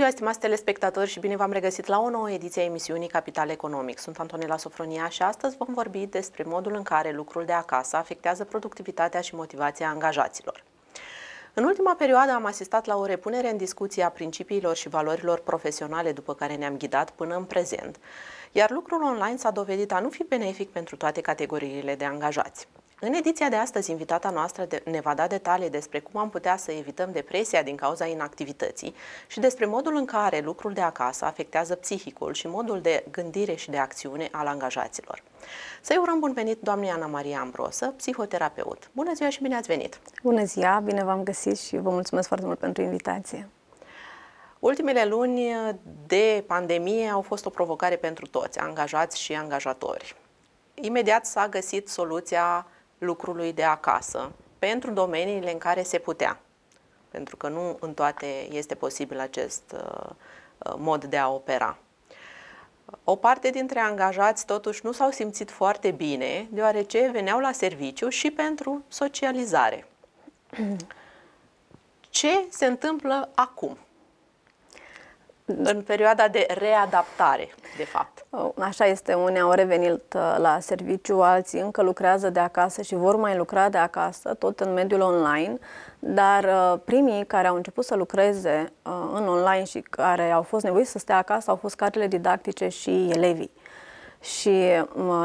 ziua, stimați telespectatori și bine v-am regăsit la o nouă ediție a emisiunii Capital Economic. Sunt Antonela Sofronia și astăzi vom vorbi despre modul în care lucrul de acasă afectează productivitatea și motivația angajaților. În ultima perioadă am asistat la o repunere în discuție a principiilor și valorilor profesionale după care ne-am ghidat până în prezent, iar lucrul online s-a dovedit a nu fi benefic pentru toate categoriile de angajați. În ediția de astăzi, invitata noastră ne va da detalii despre cum am putea să evităm depresia din cauza inactivității și despre modul în care lucrul de acasă afectează psihicul și modul de gândire și de acțiune al angajaților. Să-i urăm bun venit doamnei Ana Maria Ambrosă, psihoterapeut. Bună ziua și bine ați venit! Bună ziua, bine v-am găsit și vă mulțumesc foarte mult pentru invitație. Ultimele luni de pandemie au fost o provocare pentru toți, angajați și angajatori. Imediat s-a găsit soluția lucrului de acasă, pentru domeniile în care se putea. Pentru că nu în toate este posibil acest uh, uh, mod de a opera. O parte dintre angajați totuși nu s-au simțit foarte bine, deoarece veneau la serviciu și pentru socializare. Ce se întâmplă acum? în perioada de readaptare, de fapt. Oh, așa este, unii au revenit uh, la serviciu, alții încă lucrează de acasă și vor mai lucra de acasă, tot în mediul online, dar uh, primii care au început să lucreze uh, în online și care au fost nevoiți să stea acasă au fost cartele didactice și elevii. Și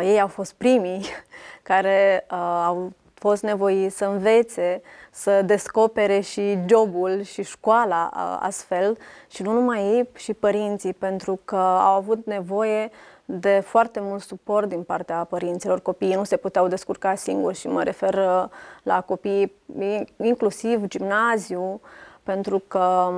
ei au fost primii care au fost nevoi să învețe, să descopere și jobul și școala astfel și nu numai ei, și părinții, pentru că au avut nevoie de foarte mult suport din partea părinților. Copiii nu se puteau descurca singuri și mă refer uh, la copiii inclusiv gimnaziu, pentru că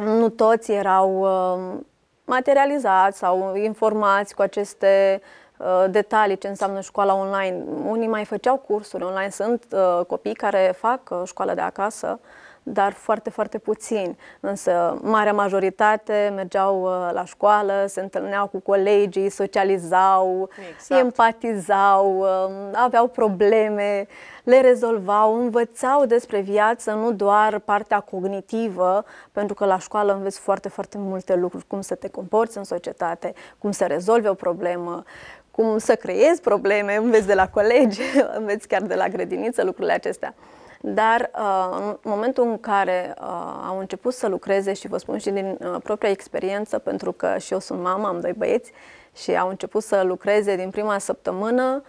um, nu toți erau um, materializați sau informați cu aceste uh, Uh, detalii ce înseamnă școala online. Unii mai făceau cursuri online, sunt uh, copii care fac uh, școală de acasă, dar foarte, foarte puțini. Însă, marea majoritate mergeau uh, la școală, se întâlneau cu colegii, socializau, exact. empatizau, uh, aveau probleme, le rezolvau, învățau despre viață, nu doar partea cognitivă, pentru că la școală înveți foarte, foarte multe lucruri, cum să te comporți în societate, cum să rezolvi o problemă, cum să creezi probleme, înveți de la colegi, înveți chiar de la grădiniță lucrurile acestea. Dar uh, în momentul în care uh, au început să lucreze și vă spun și din uh, propria experiență, pentru că și eu sunt mamă, am doi băieți și au început să lucreze din prima săptămână,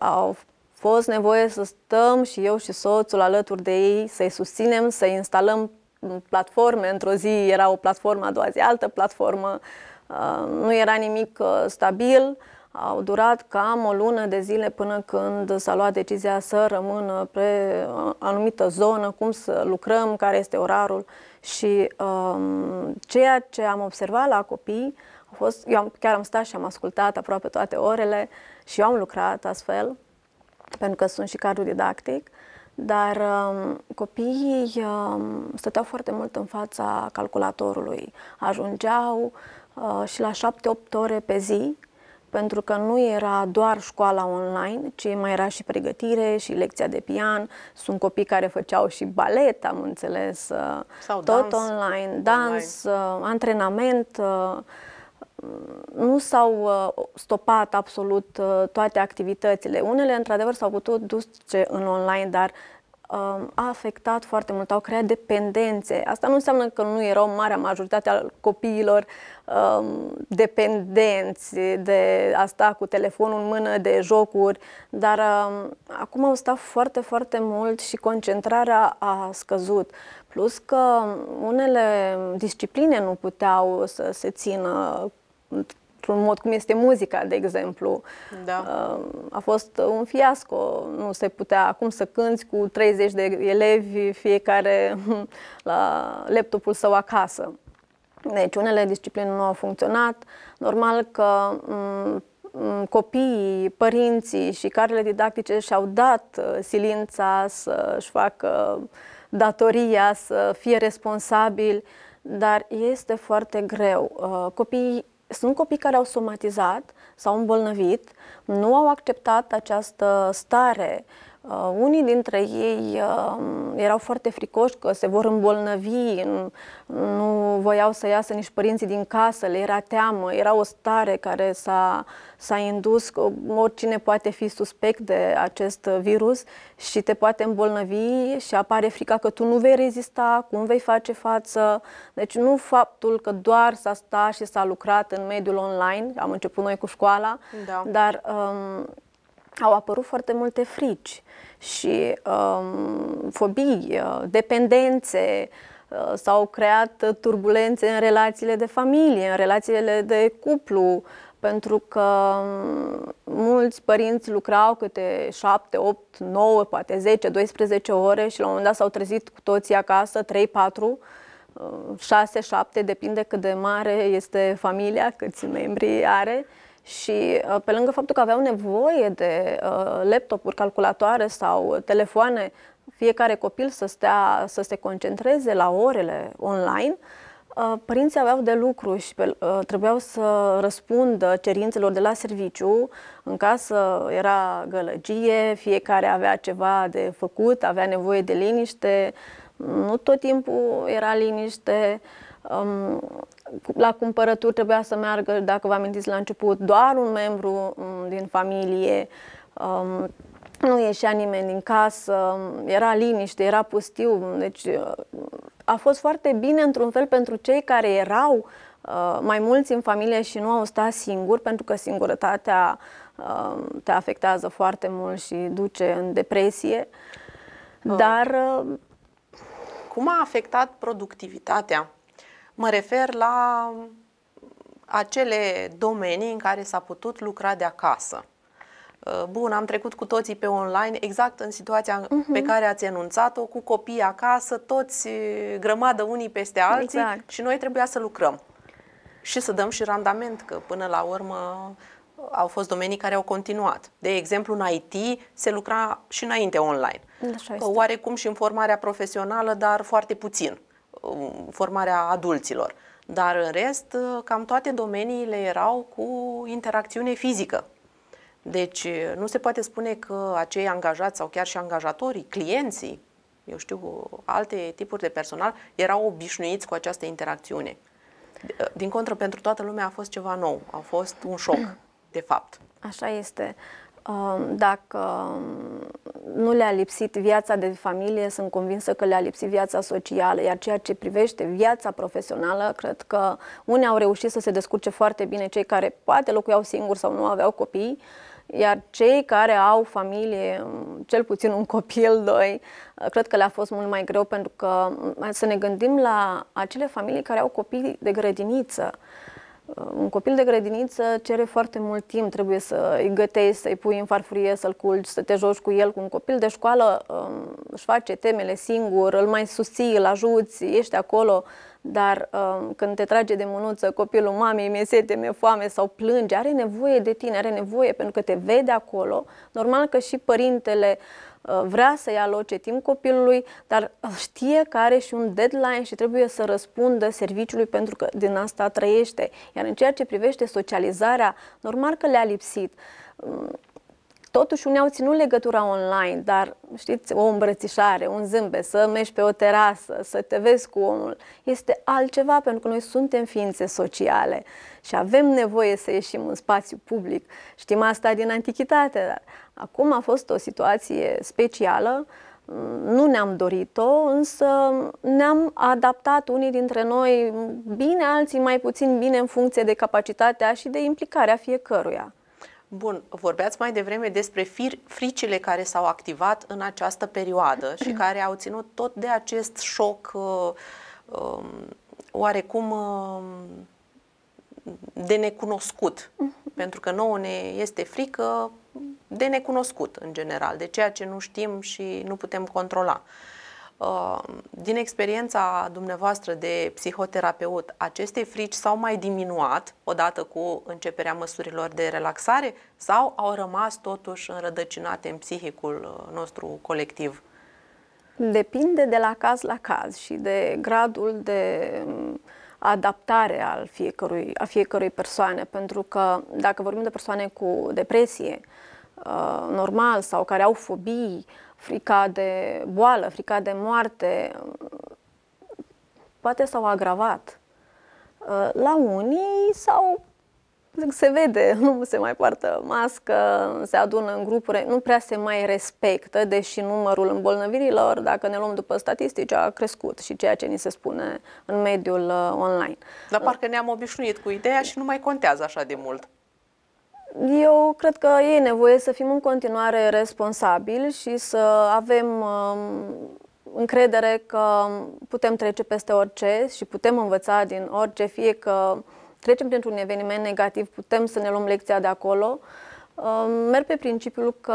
au fost nevoie să stăm și eu și soțul alături de ei, să-i susținem, să instalăm mm, platforme. Într-o zi era o platformă, a doua zi altă platformă. Uh, Uh, nu era nimic uh, stabil, au durat cam o lună de zile până când s-a luat decizia să rămână pe uh, anumită zonă, cum să lucrăm, care este orarul și um, ceea ce am observat la copii a fost, eu am, chiar am stat și am ascultat aproape toate orele și eu am lucrat astfel, pentru că sunt și cadru didactic, dar um, copiii um, stăteau foarte mult în fața calculatorului, ajungeau Uh, și la 7-8 ore pe zi, pentru că nu era doar școala online, ci mai era și pregătire și lecția de pian. Sunt copii care făceau și balet, am înțeles, uh, Sau tot dans, online, dans, online. Uh, antrenament. Mm, nu s-au stopat absolut toate activitățile. Unele, într-adevăr, s-au putut duce în online, dar uh, Um, a afectat foarte mult, au creat dependențe. Asta nu înseamnă că nu erau marea majoritate al copiilor um, dependenți de a sta cu telefonul în mână, de jocuri, dar um, acum au stat foarte, foarte mult și concentrarea a scăzut. Plus că unele discipline nu puteau să se țină într-un mod cum este muzica, de exemplu. Da. A fost un fiasco. Nu se putea acum să cânți cu 30 de elevi, fiecare la laptopul său acasă. Deci unele discipline nu au funcționat. Normal că copiii, părinții și carele didactice și-au dat uh, silința să-și facă datoria, să fie responsabili, dar este foarte greu. Uh, copiii sunt copii care au somatizat, s-au îmbolnăvit, nu au acceptat această stare. Uh, unii dintre ei uh, erau foarte fricoși că se vor îmbolnăvi, nu, nu voiau să iasă nici părinții din casă, le era teamă, era o stare care s-a uh, s-a indus, oricine poate fi suspect de acest virus și te poate îmbolnăvi și apare frica că tu nu vei rezista, cum vei face față. Deci nu faptul că doar s-a stat și s-a lucrat în mediul online, am început noi cu școala, da. dar um, au apărut foarte multe frici și um, fobii, uh, dependențe, uh, s-au creat turbulențe în relațiile de familie, în relațiile de cuplu, pentru că mm, mulți părinți lucrau câte 7, 8, 9, poate 10, 12 ore și la un moment dat s-au trezit cu toții acasă, 3, 4, 6, 7, depinde cât de mare este familia, câți membri are. Și uh, pe lângă faptul că aveau nevoie de uh, laptopuri, calculatoare sau telefoane, fiecare copil să, stea, să se concentreze la orele online, uh, Uh, părinții aveau de lucru și pe, uh, trebuiau să răspundă cerințelor de la serviciu. În casă era gălăgie, fiecare avea ceva de făcut, avea nevoie de liniște. Nu tot timpul era liniște. Um, la cumpărături trebuia să meargă, dacă vă amintiți la început, doar un membru um, din familie. Um, nu ieșea nimeni din casă, era liniște, era pustiu, deci uh, a fost foarte bine într-un fel pentru cei care erau uh, mai mulți în familie și nu au stat singuri, pentru că singurătatea uh, te afectează foarte mult și duce în depresie. Uh. Dar... Uh, cum a afectat productivitatea? Mă refer la acele domenii în care s-a putut lucra de acasă. Uh, bun, am trecut cu toții pe online, exact în situația uh-huh. pe care ați enunțat-o, cu copii acasă, toți uh, grămadă unii peste alții exact. și noi trebuia să lucrăm și să dăm și randament, că până la urmă uh, au fost domenii care au continuat. De exemplu, în IT se lucra și înainte online. Așa este. Oarecum și în formarea profesională, dar foarte puțin, formarea adulților. Dar în rest, cam toate domeniile erau cu interacțiune fizică. Deci nu se poate spune că acei angajați sau chiar și angajatorii, clienții, eu știu, alte tipuri de personal, erau obișnuiți cu această interacțiune. Din contră, pentru toată lumea a fost ceva nou, a fost un șoc, de fapt. Așa este. Dacă nu le-a lipsit viața de familie, sunt convinsă că le-a lipsit viața socială, iar ceea ce privește viața profesională, cred că unii au reușit să se descurce foarte bine, cei care poate locuiau singuri sau nu aveau copii, iar cei care au familie, cel puțin un copil, doi, cred că le-a fost mult mai greu pentru că să ne gândim la acele familii care au copii de grădiniță. Un copil de grădiniță cere foarte mult timp, trebuie să îi gătești, să-i pui în farfurie, să-l culci, să te joci cu el, cu un copil de școală um, își face temele singur, îl mai susții, îl ajuți, ești acolo dar um, când te trage de mânuță copilul mamei, mi-e sete, mi-e foame sau plânge, are nevoie de tine, are nevoie pentru că te vede acolo. Normal că și părintele uh, vrea să-i aloce timp copilului, dar știe că are și un deadline și trebuie să răspundă serviciului pentru că din asta trăiește. Iar în ceea ce privește socializarea, normal că le-a lipsit. Um, Totuși, unii au ținut legătura online, dar, știți, o îmbrățișare, un zâmbet, să mergi pe o terasă, să te vezi cu omul, este altceva, pentru că noi suntem ființe sociale și avem nevoie să ieșim în spațiu public. Știm asta din antichitate, dar acum a fost o situație specială, mm, nu ne-am dorit-o, însă ne-am adaptat unii dintre noi bine, alții mai puțin bine în funcție de capacitatea și de implicarea fiecăruia. Bun, vorbeați mai devreme despre fir, fricile care s-au activat în această perioadă și care au ținut tot de acest șoc uh, um, oarecum uh, de necunoscut, mhm. pentru că nouă ne este frică de necunoscut în general, de ceea ce nu știm și nu putem controla. Uh, Uh, din experiența dumneavoastră de psihoterapeut, aceste frici s-au mai diminuat odată cu începerea măsurilor de relaxare sau au rămas totuși înrădăcinate în psihicul uh, nostru colectiv? Depinde de la caz la caz și de gradul de um, adaptare al fiecărui, a fiecărui persoane, pentru că dacă vorbim de persoane cu depresie, uh, normal, sau care au fobii, frica de boală, frica de moarte, poate s-au agravat. Uh, la unii sau se vede, nu se mai poartă mască, se adună în grupuri, nu prea se mai respectă, deși numărul îmbolnăvirilor, dacă ne luăm după statistici, a crescut și ceea ce ni se spune în mediul uh, online. Dar parcă ne-am obișnuit cu ideea și nu mai contează așa de mult. Eu cred că e nevoie să fim în continuare responsabili și să avem um, încredere că putem trece peste orice și putem învăța din orice, fie că trecem printr-un eveniment negativ, putem să ne luăm lecția de acolo. Um, merg pe principiul că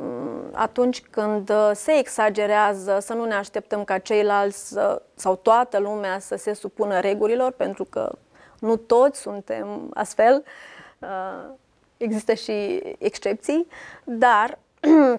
um, atunci când se exagerează, să nu ne așteptăm ca ceilalți sau toată lumea să se supună regulilor, pentru că nu toți suntem astfel. Uh, există și excepții, dar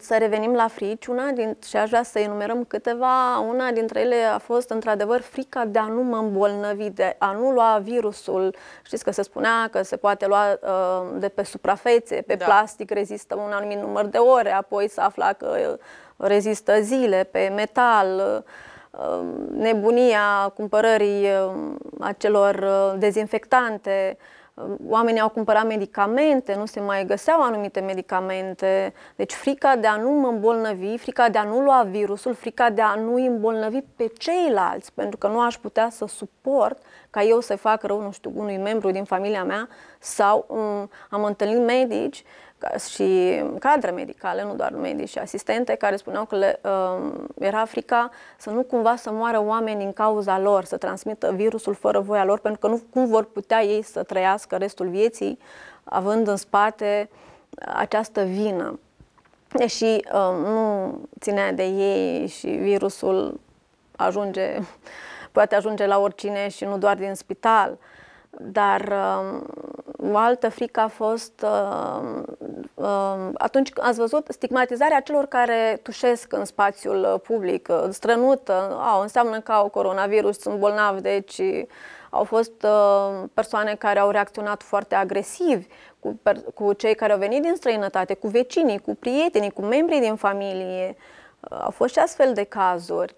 să revenim la frici, una din, și aș vrea să enumerăm câteva, una dintre ele a fost într-adevăr frica de a nu mă îmbolnăvi, de a nu lua virusul. Știți că se spunea că se poate lua uh, de pe suprafețe, pe da. plastic rezistă un anumit număr de ore, apoi să afla că uh, rezistă zile, pe metal, uh, nebunia cumpărării uh, acelor uh, dezinfectante, oamenii au cumpărat medicamente, nu se mai găseau anumite medicamente. Deci frica de a nu mă îmbolnăvi, frica de a nu lua virusul, frica de a nu îmbolnăvi pe ceilalți, pentru că nu aș putea să suport ca eu să fac rău, nu știu, unui membru din familia mea sau um, am întâlnit medici și cadre medicale, nu doar medici și asistente, care spuneau că le, uh, era frica să nu cumva să moară oameni din cauza lor, să transmită virusul fără voia lor, pentru că nu cum vor putea ei să trăiască restul vieții, având în spate uh, această vină. Deși uh, nu ținea de ei și virusul ajunge, poate ajunge la oricine și nu doar din spital. Uh, dar uh, o altă frică a fost uh, uh, atunci când ați văzut stigmatizarea celor care tușesc în spațiul uh, public, uh, strănută, au, înseamnă că au coronavirus, sunt bolnavi, deci au fost uh, persoane care au reacționat foarte agresiv cu, cu cei care au venit din străinătate, cu vecinii, cu prietenii, cu membrii din familie. Uh, au fost și astfel de cazuri.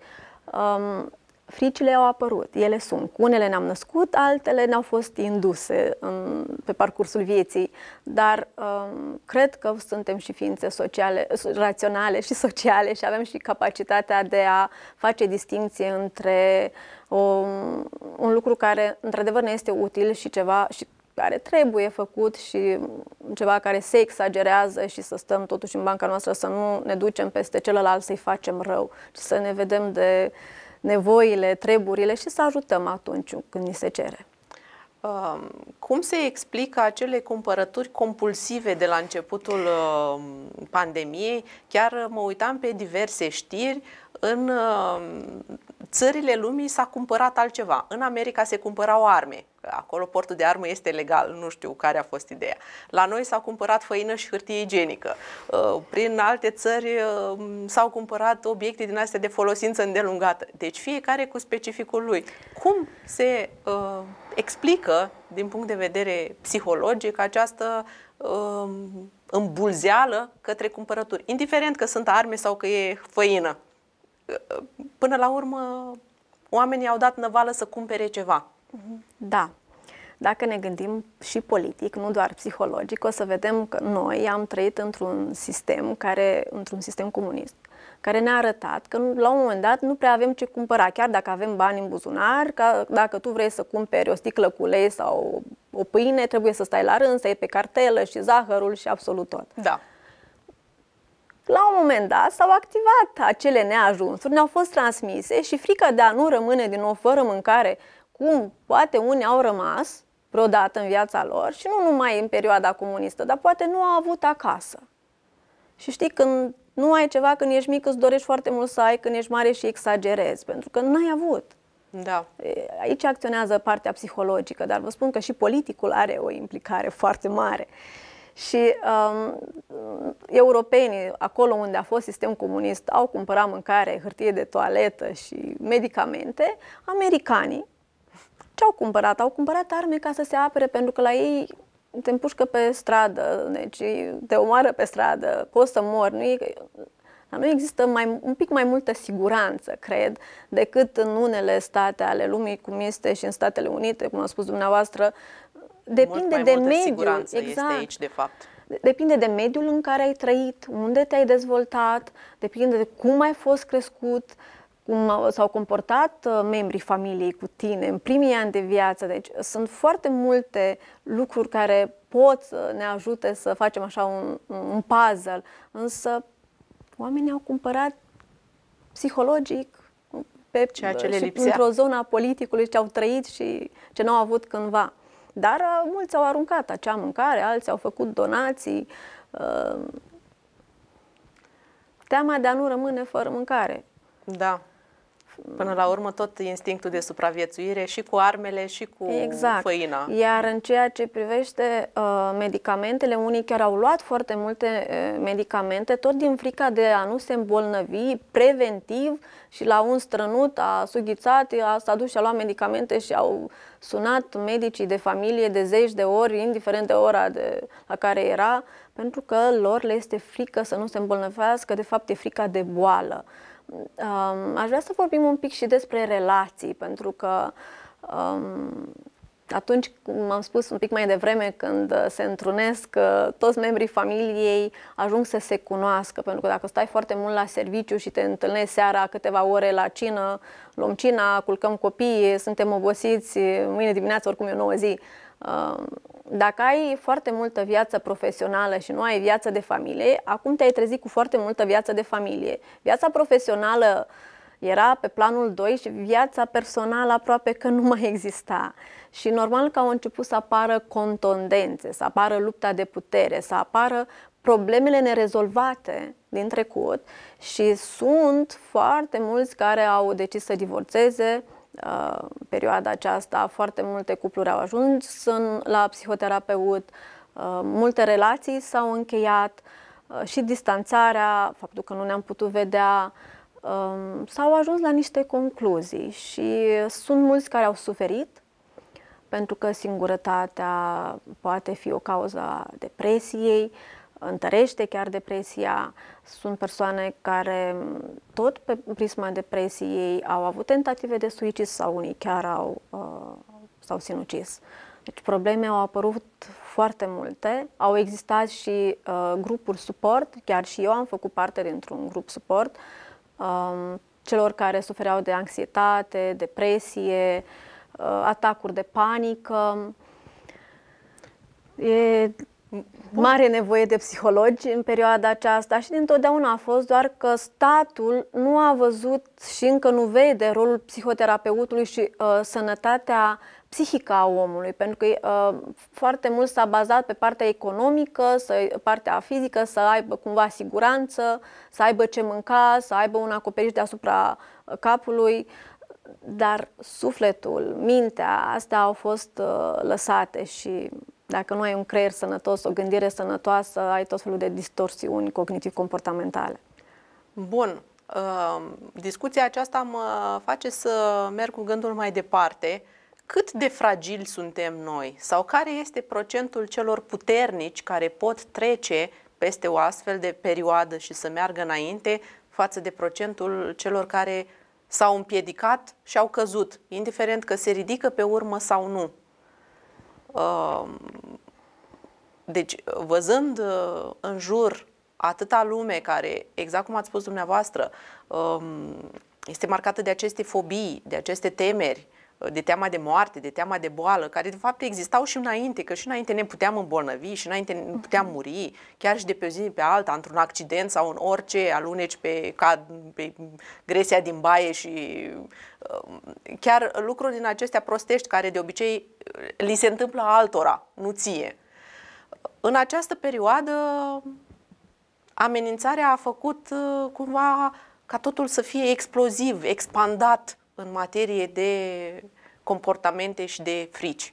Um, fricile au apărut, ele sunt. unele ne-am născut, altele ne-au fost induse în, pe parcursul vieții, dar um, cred că suntem și ființe sociale, raționale și sociale și avem și capacitatea de a face distinție între um, un lucru care într-adevăr ne este util și ceva și care trebuie făcut și ceva care se exagerează și să stăm totuși în banca noastră, să nu ne ducem peste celălalt să-i facem rău, și să ne vedem de nevoile, treburile și să ajutăm atunci când ni se cere. Um, cum se explică acele cumpărături compulsive de la începutul um, pandemiei? Chiar uh, mă uitam pe diverse știri, în um, țările lumii s-a cumpărat altceva. În America se cumpărau arme, acolo portul de armă este legal, nu știu care a fost ideea. La noi s-au cumpărat făină și hârtie igienică. Uh, prin alte țări uh, s-au cumpărat obiecte din astea de folosință îndelungată. Deci fiecare cu specificul lui. Cum se uh, explică, din punct de vedere psihologic, această uh, îmbulzeală către cumpărături? Indiferent că sunt arme sau că e făină. Uh, până la urmă, oamenii au dat năvală să cumpere ceva. Da. Dacă ne gândim și politic, nu doar psihologic, o să vedem că noi am trăit într-un sistem care, într-un sistem comunist, care ne-a arătat că la un moment dat nu prea avem ce cumpăra, chiar dacă avem bani în buzunar, ca dacă tu vrei să cumperi o sticlă cu ulei sau o pâine, trebuie să stai la rând, să iei pe cartelă și zahărul și absolut tot. Da. La un moment dat s-au activat acele neajunsuri, ne-au fost transmise și frica de a nu rămâne din nou fără mâncare cum poate unii au rămas vreodată în viața lor și nu numai în perioada comunistă, dar poate nu au avut acasă. Și știi, când nu ai ceva, când ești mic îți dorești foarte mult să ai, când ești mare și exagerezi, pentru că n-ai avut. Da. Aici acționează partea psihologică, dar vă spun că și politicul are o implicare foarte mare. Și um, europenii, acolo unde a fost sistem comunist, au cumpărat mâncare, hârtie de toaletă și medicamente. Americanii ce au cumpărat? Au cumpărat arme ca să se apere, pentru că la ei te împușcă pe stradă, deci te omoară pe stradă, poți să mori. Nu e, la noi există mai, un pic mai multă siguranță, cred, decât în unele state ale lumii, cum este și în Statele Unite, cum a spus dumneavoastră. Depinde Mult mai de mediul. Siguranță exact. este aici, de fapt. Depinde de mediul în care ai trăit, unde te-ai dezvoltat, depinde de cum ai fost crescut, uh, cum s-au comportat uh, membrii familiei cu tine în primii ani de viață. Deci sunt foarte multe lucruri care pot să ne ajute să facem așa un, un puzzle, însă oamenii au cumpărat psihologic pe ceea ce le lipsea. într-o zonă a politicului ce au trăit și ce n-au avut cândva. Dar uh, mulți au aruncat acea mâncare, alții au făcut donații. Uh, teama de a nu rămâne fără mâncare. Da. Până la urmă, tot instinctul de supraviețuire și cu armele și cu exact. făina. Iar în ceea ce privește uh, medicamentele, unii chiar au luat foarte multe uh, medicamente, tot din frica de a nu se îmbolnăvi preventiv și la un strănut a sughițat, a s-a dus și a luat medicamente și au sunat medicii de familie de zeci de ori, indiferent de ora de, la care era, pentru că lor le este frică să nu se îmbolnăvească, de fapt e frica de boală. Um, aș vrea să vorbim un pic și despre relații, pentru că um, atunci, cum am spus un pic mai devreme, când se întrunesc uh, toți membrii familiei, ajung să se cunoască, pentru că dacă stai foarte mult la serviciu și te întâlnești seara câteva ore la cină, luăm cina, culcăm copiii, suntem obosiți, mâine dimineață oricum e o nouă zi, uh, dacă ai foarte multă viață profesională și nu ai viață de familie, acum te-ai trezit cu foarte multă viață de familie. Viața profesională era pe planul 2 și viața personală aproape că nu mai exista. Și normal că au început să apară contondențe, să apară lupta de putere, să apară problemele nerezolvate din trecut și sunt foarte mulți care au decis să divorțeze, Uh, perioada aceasta, foarte multe cupluri au ajuns în, la psihoterapeut, uh, multe relații s-au încheiat uh, și distanțarea, faptul că nu ne-am putut vedea, um, s-au ajuns la niște concluzii și sunt mulți care au suferit pentru că singurătatea poate fi o cauza depresiei, întărește chiar depresia. Sunt persoane care tot pe prisma depresiei au avut tentative de suicid sau unii chiar au uh, s-au sinucis. Deci probleme au apărut foarte multe. Au existat și uh, grupuri suport, chiar și eu am făcut parte dintr-un grup suport, um, celor care sufereau de anxietate, depresie, uh, atacuri de panică. E mare nevoie de psihologi în perioada aceasta și dintotdeauna a fost doar că statul nu a văzut și încă nu vede rolul psihoterapeutului și uh, sănătatea psihică a omului, pentru că uh, foarte mult s-a bazat pe partea economică, să, partea fizică, să aibă cumva siguranță, să aibă ce mânca, să aibă un acoperiș deasupra uh, capului, dar sufletul, mintea, astea au fost uh, lăsate și dacă nu ai un creier sănătos, o gândire sănătoasă, ai tot felul de distorsiuni cognitiv-comportamentale. Bun. Uh, discuția aceasta mă face să merg cu gândul mai departe. Cât de fragili suntem noi sau care este procentul celor puternici care pot trece peste o astfel de perioadă și să meargă înainte față de procentul celor care s-au împiedicat și au căzut, indiferent că se ridică pe urmă sau nu? Deci, văzând uh, în jur atâta lume care, exact cum ați spus dumneavoastră, um, este marcată de aceste fobii, de aceste temeri, de teama de moarte, de teama de boală, care de fapt existau și înainte, că și înainte ne puteam îmbolnăvi, și înainte ne puteam muri, chiar și de pe o zi pe alta, într-un accident sau în orice, aluneci pe, cad, pe gresia din baie și uh, chiar lucruri din acestea prostești care de obicei li se întâmplă altora, nu ție. În această perioadă amenințarea a făcut uh, cumva ca totul să fie exploziv, expandat, în materie de comportamente și de frici?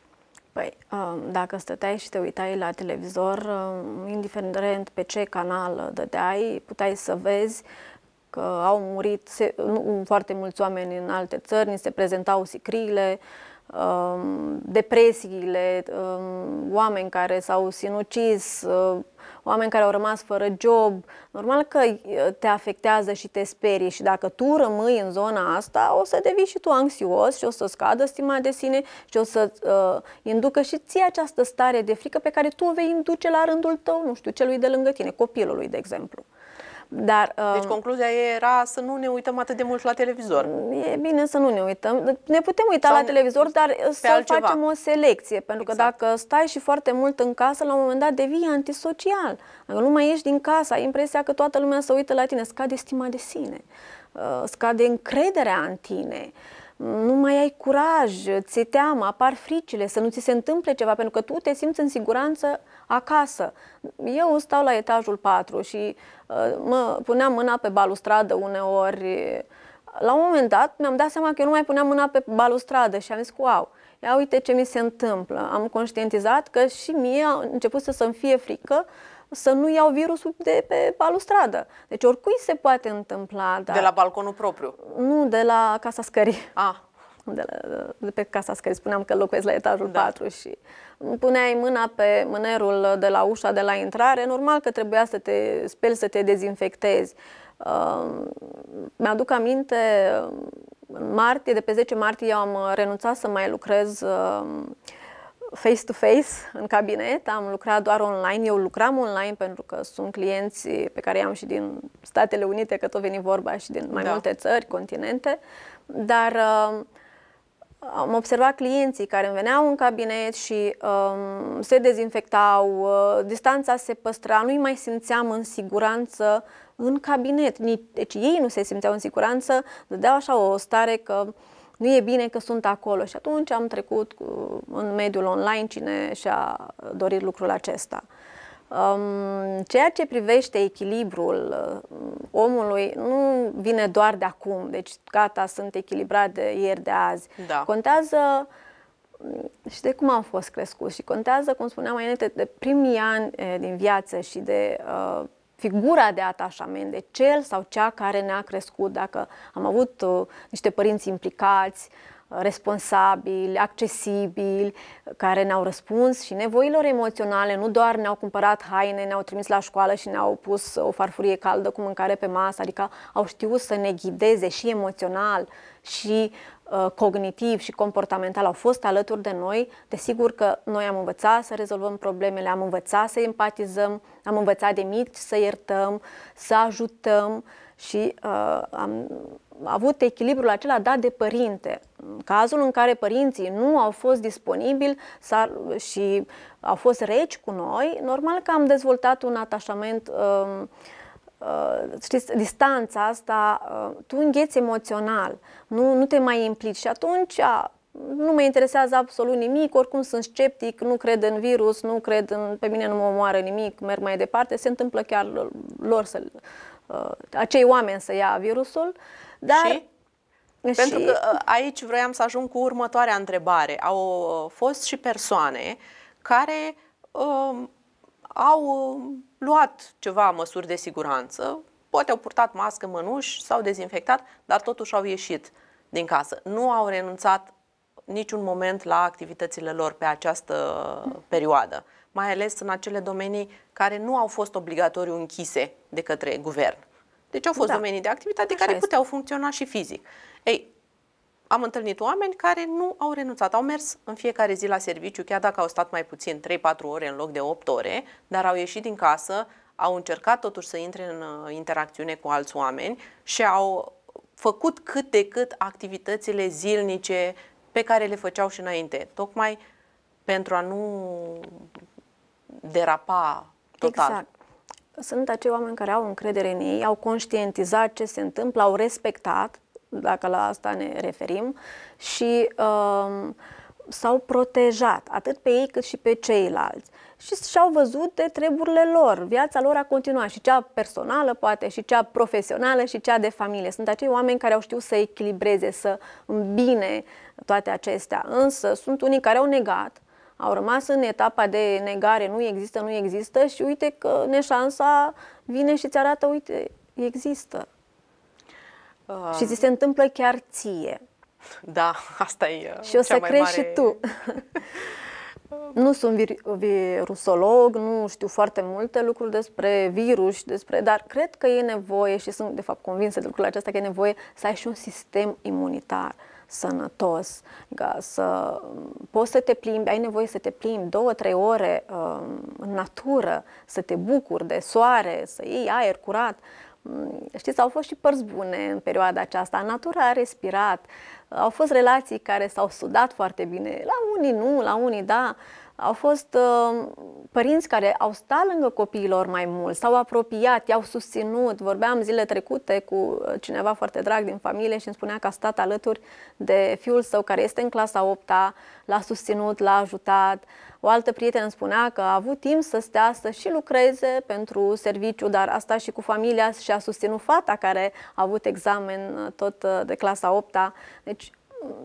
Păi, um, dacă stăteai și te uitai la televizor, um, indiferent pe ce canal dădeai, puteai să vezi că au murit se, nu, foarte mulți oameni în alte țări, ni se prezentau sicriile, um, depresiile, oameni care s-au sinucis, uh, oameni care au rămas fără job. Normal că te afectează și te sperie și dacă tu rămâi în zona asta, o să devii și tu anxios și o să scadă stima de sine și o să uh, inducă și ție această stare de frică pe care tu o vei induce la rândul tău, nu știu, celui de lângă tine, copilului, de exemplu. Dar, deci uh, deci concluzia era să nu ne uităm atât de mult la televizor. E bine să nu ne uităm. Ne putem uita Sau la televizor, dar uh, să altceva. facem o selecție. Pentru exact. că dacă stai și foarte mult în casă, la un moment dat devii antisocial. Dacă nu mai ieși din casă, ai impresia că toată lumea se uită la tine. Scade stima de sine, uh, scade încrederea în tine. Uh, nu mai ai curaj, ți-e teamă, apar fricile, să nu ți se întâmple ceva, pentru că tu te simți în siguranță acasă. Eu stau la etajul 4 și uh, mă puneam mâna pe balustradă uneori. La un moment dat mi-am dat seama că eu nu mai puneam mâna pe balustradă și am zis, wow, ia uite ce mi se întâmplă. Am conștientizat că și mie a început să-mi fie frică uh, să nu iau virusul de pe balustradă. Deci oricui se poate întâmpla. Dar... De la balconul propriu? Nu, de la casa scării. Ah. De, la, de pe casa scării. Spuneam că locuiesc la etajul da. 4 și puneai mâna pe mânerul de la ușa de la intrare, normal că trebuia să te speli, să te dezinfectezi. Uh, mi-aduc aminte, în martie, de pe 10 martie, eu am renunțat să mai lucrez uh, face-to-face în cabinet, am lucrat doar online. Eu lucram online pentru că sunt clienți pe care i-am și din Statele Unite, că tot veni vorba și din mai da. multe țări, continente, dar uh, am observat clienții care îmi veneau în cabinet și uh, se dezinfectau, uh, distanța se păstra, nu-i mai simțeam în siguranță în cabinet. Nici, deci ei nu se simțeau în siguranță, dădeau așa o stare că uh, nu e bine că sunt acolo și atunci am trecut cu, în mediul online cine și-a dorit lucrul acesta. Um, ceea ce privește echilibrul um, omului nu vine doar de acum, deci gata, sunt echilibrat de ieri, de azi. Da. Contează mm, și de cum am fost crescut și contează, cum spuneam mai înainte, de primii ani eh, din viață și de uh, figura de atașament, de cel sau cea care ne-a crescut, dacă am avut uh, niște părinți implicați, uh, responsabili, accesibili, care ne-au răspuns și nevoilor emoționale, nu doar ne-au cumpărat haine, ne-au trimis la școală și ne-au pus uh, o farfurie caldă cu mâncare pe masă, adică au știut să ne ghideze și emoțional și Uh, cognitiv și comportamental au fost alături de noi, desigur că noi am învățat să rezolvăm problemele, am învățat să empatizăm, am învățat de mici să iertăm, să ajutăm și uh, am avut echilibrul acela dat de părinte. În cazul în care părinții nu au fost disponibili și au fost reci cu noi, normal că am dezvoltat un atașament uh, Uh, știți, distanța asta, uh, tu îngheți emoțional, nu, nu te mai implici și atunci nu mă interesează absolut nimic, oricum sunt sceptic, nu cred în virus, nu cred în, pe mine nu mă omoară nimic, merg mai departe, se întâmplă chiar lor să, uh, acei oameni să ia virusul, dar... Și? și... Pentru că aici vroiam să ajung cu următoarea întrebare. Au fost și persoane care au uh, luat ceva măsuri de siguranță, poate au purtat mască, mănuși, s-au dezinfectat, dar totuși au ieșit din casă. Nu au renunțat niciun moment la activitățile lor pe această perioadă, mai ales în acele domenii care nu au fost obligatoriu închise de către guvern. Deci au fost da. domenii de activitate Așa care este. puteau funcționa și fizic. Ei, am întâlnit oameni care nu au renunțat, au mers în fiecare zi la serviciu, chiar dacă au stat mai puțin, 3-4 ore în loc de 8 ore, dar au ieșit din casă, au încercat totuși să intre în uh, interacțiune cu alți oameni și au făcut cât de cât activitățile zilnice pe care le făceau și înainte, tocmai pentru a nu derapa total. Exact. Sunt acei oameni care au încredere în ei, au conștientizat ce se întâmplă, au respectat dacă la asta ne referim, și uh, s-au protejat atât pe ei cât și pe ceilalți și și-au văzut de treburile lor. Viața lor a continuat și cea personală, poate, și cea profesională, și cea de familie. Sunt acei oameni care au știut să echilibreze, să îmbine toate acestea. Însă sunt unii care au negat, au rămas în etapa de negare, nu există, nu există și uite că neșansa vine și ți arată, uite, există. Uh, și ți se întâmplă chiar ție. Da, asta e. Uh, și o să mai crezi mare... și tu. nu sunt vir- virusolog, nu știu foarte multe lucruri despre virus, despre, dar cred că e nevoie și sunt de fapt convinsă de lucrul acesta că e nevoie să ai și un sistem imunitar sănătos, ca să mm, poți să te plimbi, ai nevoie să te plimbi două, trei ore uh, în natură, să te bucuri de soare, să iei aer curat. Uh, Mm, știți, au fost și părți bune în perioada aceasta. Natura a respirat, au fost relații care s-au sudat foarte bine, la unii nu, la unii da, uh, au fost uh, părinți care au stat lângă copiilor mai mult, s-au apropiat, i-au susținut. Vorbeam zile trecute cu uh, cineva foarte drag din familie și îmi spunea că a stat alături de fiul său care este în clasa 8 -a, l-a susținut, l-a ajutat. O altă prietenă îmi spunea că a avut timp să stea să și lucreze pentru serviciu, dar asta și cu familia și a susținut fata care a avut examen uh, tot uh, de clasa 8 -a. Deci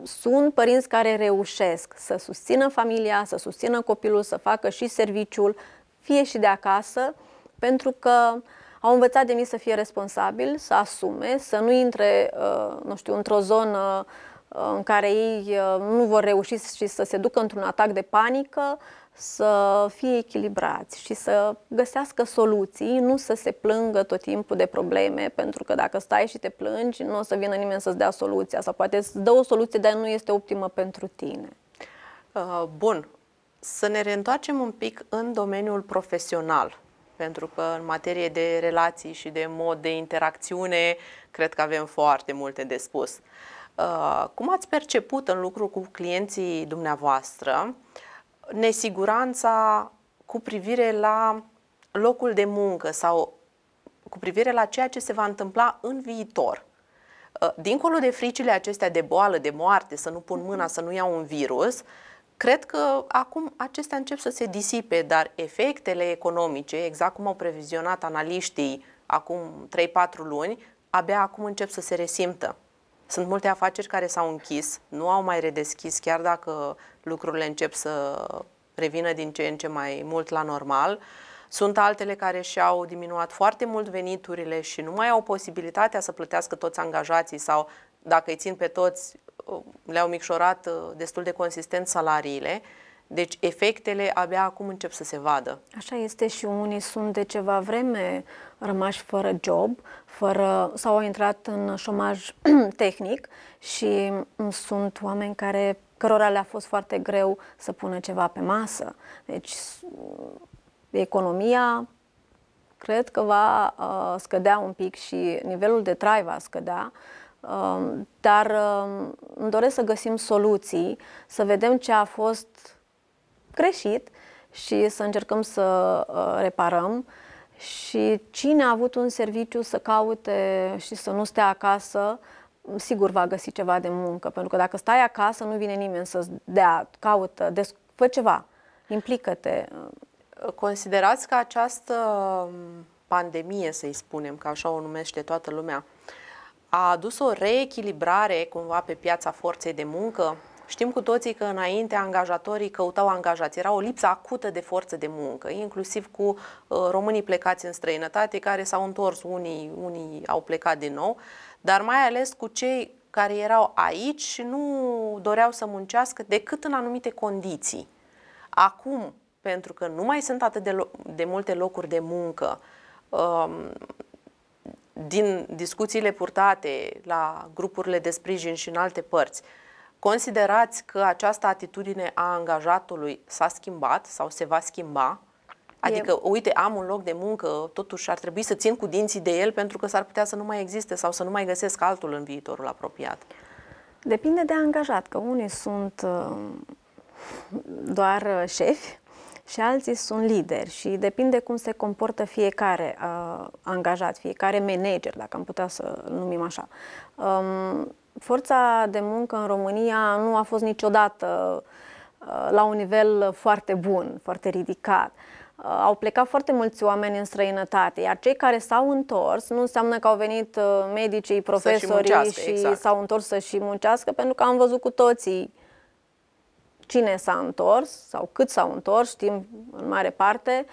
sunt părinți care reușesc să susțină familia, să susțină copilul, să facă și serviciul, fie și de acasă, pentru că au învățat de mii să fie responsabil, să asume, să nu intre, uh, nu știu, într-o zonă uh, în care ei uh, nu vor reuși și să se ducă într-un atac de panică, să fie echilibrați și să găsească soluții, nu să se plângă tot timpul de probleme, pentru că dacă stai și te plângi, nu o să vină nimeni să-ți dea soluția sau poate să dă o soluție, dar nu este optimă pentru tine. Uh, bun, să ne reîntoarcem un pic în domeniul profesional, pentru că în materie de relații și de mod de interacțiune, cred că avem foarte multe de spus. Uh, cum ați perceput în lucru cu clienții dumneavoastră uh, nesiguranța cu privire la locul de muncă sau cu privire la ceea ce se va întâmpla în viitor. Uh, dincolo de fricile acestea de boală, de moarte, să nu pun mâna, mhm. să nu iau un virus, cred că acum acestea încep să se disipe, dar efectele economice, exact cum au previzionat analiștii acum 3-4 luni, abia acum încep să se resimtă. Sunt multe afaceri care s-au închis, nu au mai redeschis, chiar dacă lucrurile încep să revină din ce în ce mai mult la normal. Sunt altele care și-au diminuat foarte mult veniturile și nu mai au posibilitatea să plătească toți angajații sau, dacă îi țin pe toți, le-au micșorat uh, destul de consistent salariile. Deci efectele abia acum încep să se vadă. Așa este și unii sunt de ceva vreme rămași fără job, fără, sau au intrat în șomaj tehnic și mm, sunt oameni care, cărora le-a fost foarte greu să pună ceva pe masă. Deci economia cred că va uh, scădea un pic și nivelul de trai va scădea, uh, dar uh, îmi doresc să găsim soluții, să vedem ce a fost greșit și să încercăm să uh, reparăm. Și cine a avut un serviciu să caute și să nu stea acasă, sigur va găsi ceva de muncă, pentru că dacă stai acasă, nu vine nimeni să-ți dea, caută, des- fă ceva, implică-te. Considerați că această um, pandemie, să-i spunem, că așa o numește toată lumea, a adus o reechilibrare cumva pe piața forței de muncă, Știm cu toții că înainte angajatorii căutau angajați. Era o lipsă acută de forță de muncă, inclusiv cu uh, românii plecați în străinătate care s-au întors, unii, unii au plecat din nou, dar mai ales cu cei care erau aici și nu doreau să muncească decât în anumite condiții. Acum, pentru că nu mai sunt atât de, de multe locuri de muncă, um, din discuțiile purtate la grupurile de sprijin și în alte părți, uh, Considerați că această atitudine a angajatului s-a schimbat sau se va schimba? Adică, e... uite, am un loc de muncă, totuși ar trebui să țin cu dinții de el pentru că s-ar putea să nu mai existe sau să nu mai găsesc altul în viitorul apropiat. Depinde de angajat, că unii sunt uh, doar uh, șefi și alții sunt lideri și depinde cum se comportă fiecare uh, angajat, fiecare manager, dacă am putea să numim așa. Um, forța de muncă în România nu a fost niciodată uh, la un nivel foarte bun, foarte ridicat. Uh, au plecat foarte mulți oameni în străinătate, iar cei care s-au întors nu înseamnă că au venit uh, medicii, profesorii să și, și exact. s-au întors să și muncească, pentru că am văzut cu toții cine s-a întors sau cât s-au întors, știm în mare parte,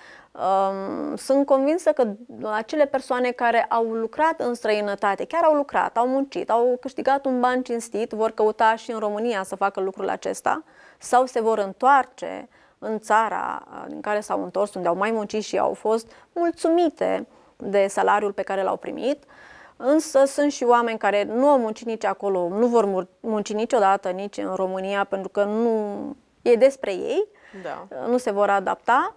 sunt convinsă că acele persoane care au lucrat în străinătate, chiar au lucrat, au muncit, au câștigat un ban cinstit, vor căuta și în România să facă lucrul acesta sau se vor întoarce în țara din care s-au întors, unde au mai muncit și au fost mulțumite de salariul pe care l-au primit. Însă sunt și oameni care nu au muncit nici acolo, nu vor munci niciodată nici în România pentru că nu e despre ei, da. nu se vor adapta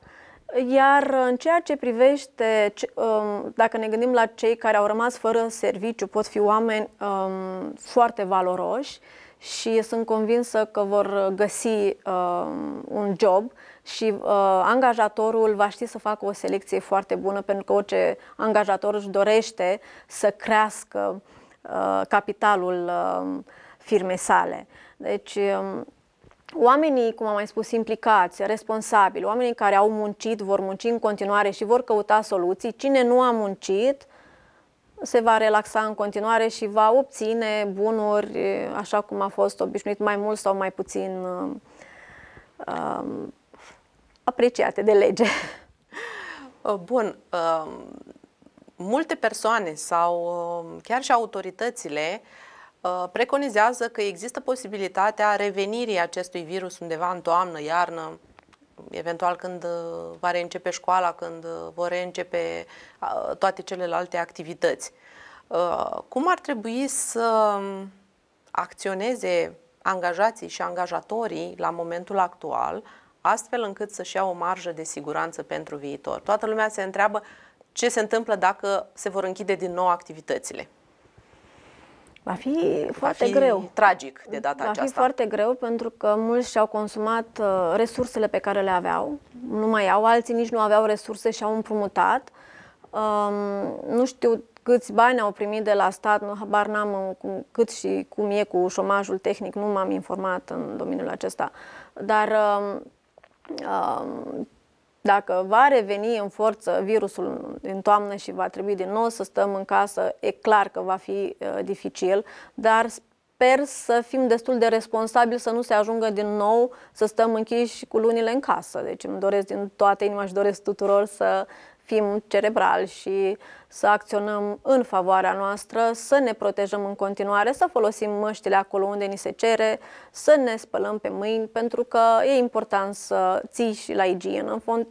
iar în ceea ce privește, um, dacă ne gândim la cei care au rămas fără serviciu, pot fi oameni um, foarte valoroși și sunt convinsă că vor găsi um, un job și uh, angajatorul va ști să facă o selecție foarte bună pentru că orice angajator își dorește să crească uh, capitalul uh, firmei sale. Deci um, Oamenii, cum am mai spus, implicați, responsabili, oamenii care au muncit, vor munci în continuare și vor căuta soluții. Cine nu a muncit se va relaxa în continuare și va obține bunuri așa cum a fost obișnuit, mai mult sau mai puțin uh, um, apreciate de lege. Uh, bun. Uh, multe persoane sau uh, chiar și autoritățile uh, Uh, preconizează că există posibilitatea revenirii acestui virus undeva în toamnă, iarnă, eventual când uh, va reîncepe școala, când uh, vor reîncepe toate celelalte activități. Cum ar trebui să um, acționeze angajații și angajatorii la momentul actual, astfel încât să-și ia o marjă de siguranță pentru viitor? Toată lumea se întreabă ce se întâmplă dacă se vor închide din nou activitățile. Va fi foarte va fi greu. Tragic de data va aceasta. Va fi foarte greu pentru că mulți și-au consumat uh, resursele pe care le aveau. Nu mai au, alții nici nu aveau resurse și au împrumutat. Um, nu știu câți bani au primit de la stat, nu, habar n-am uh, cât și cum e cu șomajul tehnic, nu m-am informat în domeniul acesta. Dar um, um, dacă va reveni în forță virusul în toamnă și va trebui din nou să stăm în casă, e clar că va fi uh, dificil, dar sper să fim destul de responsabili să nu se ajungă din nou să stăm închiși cu lunile în casă. Deci îmi doresc din toată inima și doresc tuturor să fim cerebrali și să acționăm în favoarea noastră, să ne protejăm în continuare, să folosim măștile acolo unde ni se cere, să ne spălăm pe mâini, pentru că e important să ții și la igienă. În fond,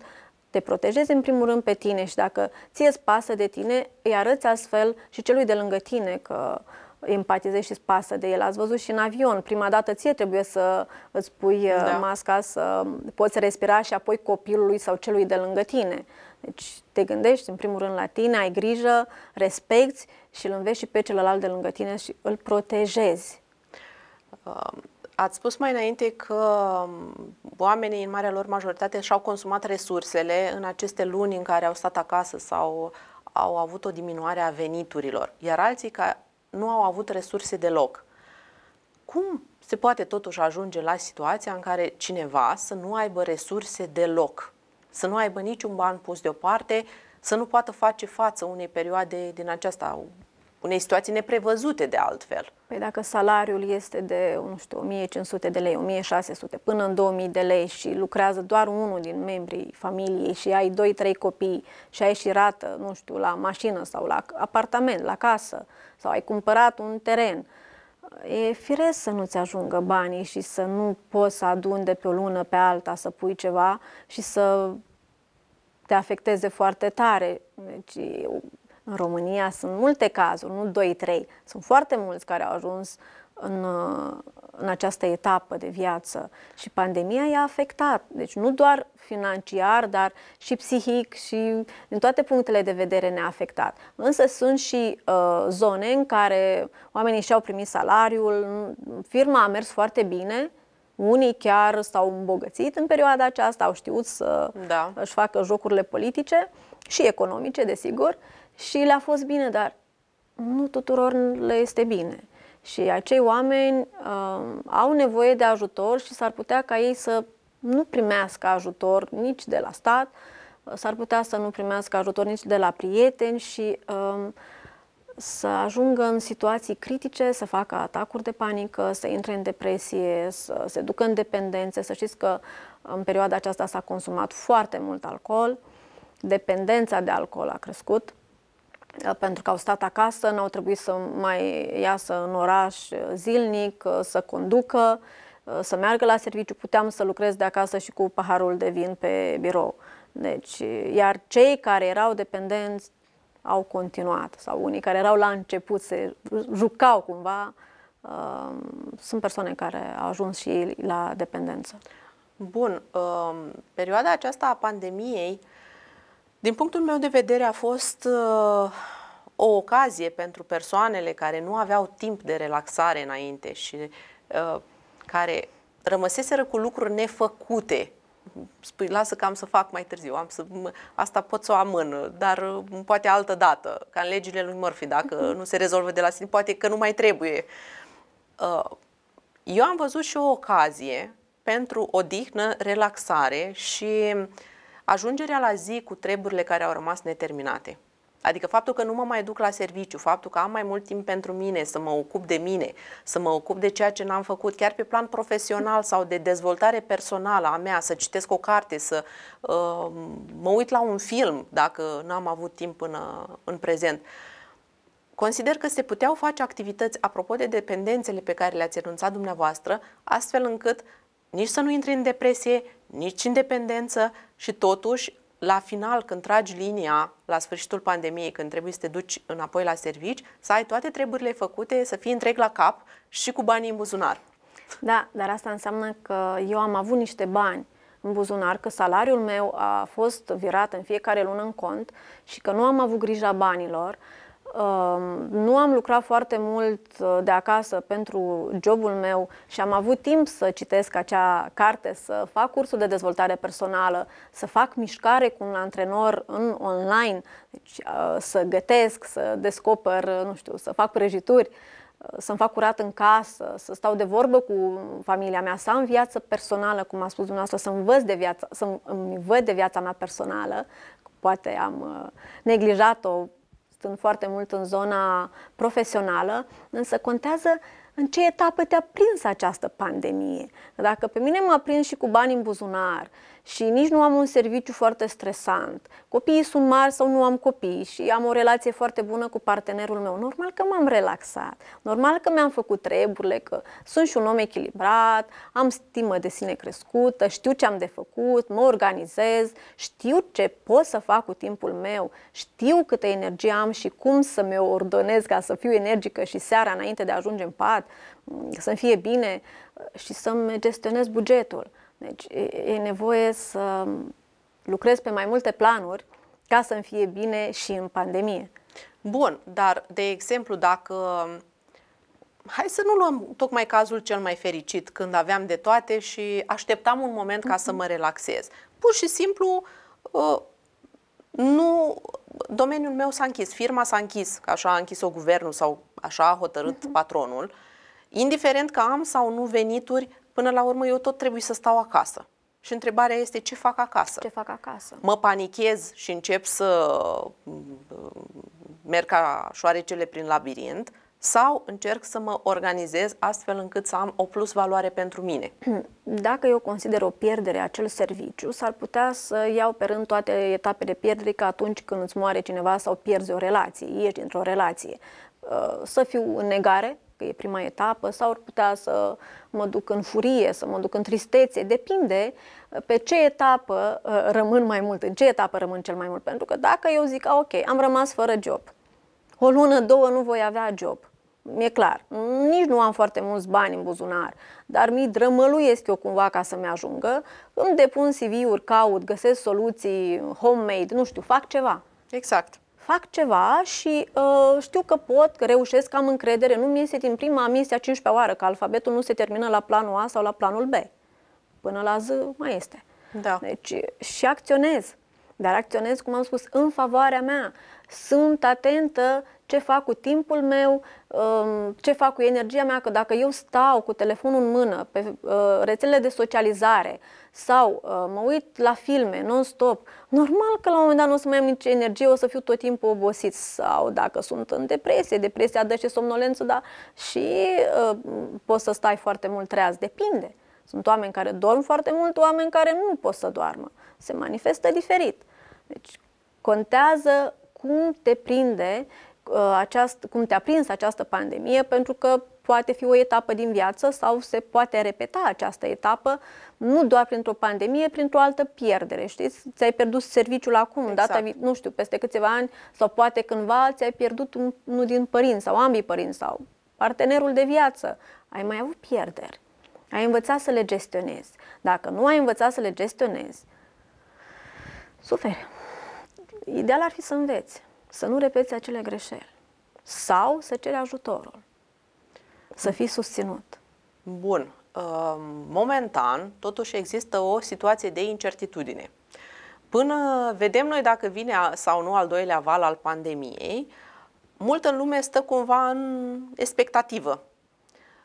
te protejezi în primul rând pe tine și dacă ție îți pasă de tine, îi arăți astfel și celui de lângă tine că empatizezi și îți pasă de el. Ați văzut și în avion, prima dată ție trebuie să îți pui uh, da. masca, să poți respira și apoi copilului sau celui de lângă tine. Deci te gândești în primul rând la tine, ai grijă, respecti și îl înveți și pe celălalt de lângă tine și îl protejezi. Um, ați spus mai înainte că um, oamenii, în marea lor majoritate, și-au consumat resursele în aceste luni în care au stat acasă sau au avut o diminuare a veniturilor, iar alții ca nu au avut resurse deloc. Cum se poate totuși ajunge la situația în care cineva să nu aibă resurse deloc? să nu aibă niciun ban pus deoparte, să nu poată face față unei perioade din aceasta, unei situații neprevăzute de altfel. Păi dacă salariul este de, nu știu, 1500 de lei, 1600, până în 2000 de lei și lucrează doar unul din membrii familiei și ai 2-3 copii și ai și rată, nu știu, la mașină sau la apartament, la casă sau ai cumpărat un teren, e firesc să nu-ți ajungă banii și să nu poți să aduni de pe o lună pe alta, să pui ceva și să te afecteze foarte tare. Deci, în România sunt multe cazuri, nu 2-3, sunt foarte mulți care au ajuns în, în această etapă de viață și pandemia i-a afectat, deci nu doar financiar, dar și psihic și din toate punctele de vedere ne-a afectat. Însă sunt și uh, zone în care oamenii și-au primit salariul, firma a mers foarte bine, unii chiar s-au îmbogățit în perioada aceasta, au știut să da. își facă jocurile politice și economice, desigur, și le-a fost bine, dar nu tuturor le este bine. Și acei oameni uh, au nevoie de ajutor și s-ar putea ca ei să nu primească ajutor nici de la stat, s-ar putea să nu primească ajutor nici de la prieteni și uh, să ajungă în situații critice, să facă atacuri de panică, să intre în depresie, să se ducă în dependențe. Să știți că în perioada aceasta s-a consumat foarte mult alcool, dependența de alcool a crescut, uh, pentru că au stat acasă, n-au trebuit să mai iasă în oraș zilnic, uh, să conducă, uh, să meargă la serviciu, puteam să lucrez de acasă și cu paharul de vin pe birou. Deci, iar cei care erau dependenți au continuat sau unii care erau la început, se jucau cumva. Uh, sunt persoane care au ajuns și la dependență. Bun, uh, perioada aceasta a pandemiei, din punctul meu de vedere, a fost uh, o ocazie pentru persoanele care nu aveau timp de relaxare înainte și uh, care rămăseseră cu lucruri nefăcute spui, lasă că am să fac mai târziu, am să, asta pot să o amân, dar uh, poate altă dată, ca în legile lui Murphy, dacă mhm. nu se rezolvă de la sine, poate că nu mai trebuie. Uh, eu am văzut și o ocazie pentru odihnă, relaxare și ajungerea la zi cu treburile care au rămas neterminate. Adică faptul că nu mă mai duc la serviciu, faptul că am mai mult timp pentru mine, să mă ocup de mine, să mă ocup de ceea ce n-am făcut, chiar pe plan profesional sau de dezvoltare personală a mea, să citesc o carte, să uh, mă uit la un film dacă n-am avut timp până în prezent. Consider că se puteau face activități, apropo de dependențele pe care le-ați enunțat dumneavoastră, astfel încât nici să nu intri în depresie, nici în dependență și totuși la final, când tragi linia, la sfârșitul pandemiei, când trebuie să te duci înapoi la servici, să ai toate treburile făcute, să fii întreg la cap și cu banii în buzunar. Da, dar asta înseamnă că eu am avut niște bani în buzunar, că salariul meu a fost virat în fiecare lună în cont și că nu am avut grija banilor, uh, nu am lucrat foarte mult uh, de acasă pentru jobul meu și am avut timp să citesc acea carte, să fac cursul de dezvoltare personală, să fac mișcare cu un antrenor în online, deci, uh, să gătesc, să descoper, uh, nu știu, să fac prăjituri, să-mi fac curat în casă, să stau de vorbă cu familia mea, să am viață personală, cum a spus dumneavoastră, să învăț de viața, să îmi văd de viața mea personală, poate am neglijat-o stând foarte mult în zona profesională, însă contează în ce etapă te-a prins această pandemie. Dacă pe mine m-a prins și cu bani în buzunar și nici nu am un serviciu foarte stresant. Copiii sunt mari sau nu am copii și am o relație foarte bună cu partenerul meu. Normal că m-am relaxat, normal că mi-am făcut treburile, că sunt și un om echilibrat, am stimă de sine crescută, știu ce am de făcut, mă organizez, știu ce pot să fac cu timpul meu, știu câtă energie am și cum să mi-o ordonez ca să fiu energică și seara înainte de a ajunge în pat, să-mi fie bine și să-mi gestionez bugetul. Deci e, nevoie să lucrez pe mai multe planuri ca să-mi fie bine și în pandemie. Bun, dar de exemplu dacă hai să nu luăm tocmai cazul cel mai fericit, când aveam de toate și așteptam un moment ca să mă mhm. relaxez. Pur și simplu, ă, nu, domeniul meu s-a închis, firma s-a închis, că așa a închis-o guvernul sau așa a hotărât mhm. patronul. Indiferent că am sau nu venituri, Până la urmă, eu tot trebuie să stau acasă. Și întrebarea este ce fac acasă? Ce fac acasă? Mă panichez și încep să mm, merg ca șoarecele prin labirint sau încerc să mă organizez astfel încât să am o plus valoare pentru mine. Dacă eu consider o pierdere acel serviciu, s-ar putea să iau pe rând toate etapele pierderii ca atunci când îți moare cineva sau pierzi o relație, ieși dintr o relație. Uh, să fiu în negare, că e prima etapă, sau ar putea să mă duc în furie, să mă duc în tristețe. Depinde uh, pe ce etapă uh, rămân mai mult, în ce etapă rămân cel mai mult. Pentru că dacă eu zic, ok, am rămas fără job, o lună, două nu voi avea job, e clar, nici nu am foarte mulți bani în buzunar, dar mi drămăluiesc eu cumva ca să-mi ajungă, îmi depun CV-uri, caut, găsesc soluții, homemade, nu știu, fac ceva. Exact fac ceva și uh, știu că pot, că reușesc, am încredere, nu mi iese din prima, mi iese a 15-a oară, că alfabetul nu se termină la planul A sau la planul B. Până la Z mai este. Da. Deci și acționez. Dar acționez, cum am spus, în favoarea mea. Sunt atentă ce fac cu timpul meu, um, ce fac cu energia mea, că dacă eu stau cu telefonul în mână pe uh, rețelele de socializare sau uh, mă uit la filme non-stop, normal că la un moment dat nu o să mai am nici energie, o să fiu tot timpul obosit sau dacă sunt în depresie, depresia dă și somnolență, dar și uh, poți să stai foarte mult treaz, depinde. Sunt oameni care dorm foarte mult, oameni care nu pot să doarmă. Se manifestă diferit. Deci, contează cum te prinde Uh, aceast, cum te-a prins această pandemie, pentru că poate fi o etapă din viață sau se poate repeta această etapă, nu doar printr-o pandemie, printr-o altă pierdere, știți? Ți-ai pierdut serviciul acum, exact. data, nu știu, peste câțiva ani sau poate cândva ți-ai pierdut unul din părinți sau ambii părinți sau partenerul de viață. Ai mai avut pierderi. Ai învățat să le gestionezi. Dacă nu ai învățat să le gestionezi, suferi. Ideal ar fi să înveți să nu repeți acele greșeli sau să ceri ajutorul, să fii susținut. Bun. Ehm, momentan, totuși, există o situație de incertitudine. Până vedem noi dacă vine sau nu al doilea val al pandemiei, multă lume stă cumva în expectativă.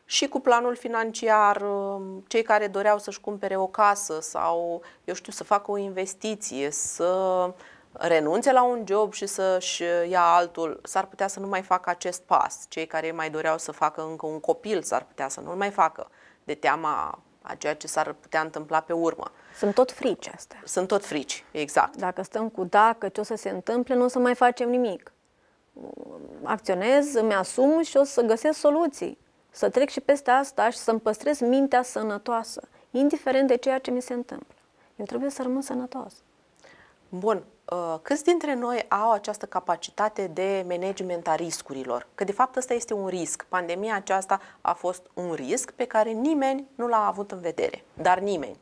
Și cu planul financiar, ehm, cei care doreau să-și cumpere o casă sau, eu știu, să facă o investiție, să uh, renunțe la un job și să-și ia altul, s-ar putea să nu mai facă acest pas. Cei care mai doreau să facă încă un copil s-ar putea să nu-l mai facă de teama a ceea ce s-ar putea întâmpla pe urmă. Sunt tot frici astea. Sunt tot frici, exact. Dacă stăm cu dacă, ce o să se întâmple, nu o să mai facem nimic. Acționez, îmi asum și o să găsesc soluții. Să trec și peste asta și să-mi păstrez mintea sănătoasă, indiferent de ceea ce mi se întâmplă. Eu trebuie să rămân sănătoasă. Bun. Uh, câți dintre noi au această capacitate de management a riscurilor? Că de fapt ăsta este un risc. Pandemia aceasta a fost un risc pe care nimeni nu l-a avut în vedere, dar nimeni.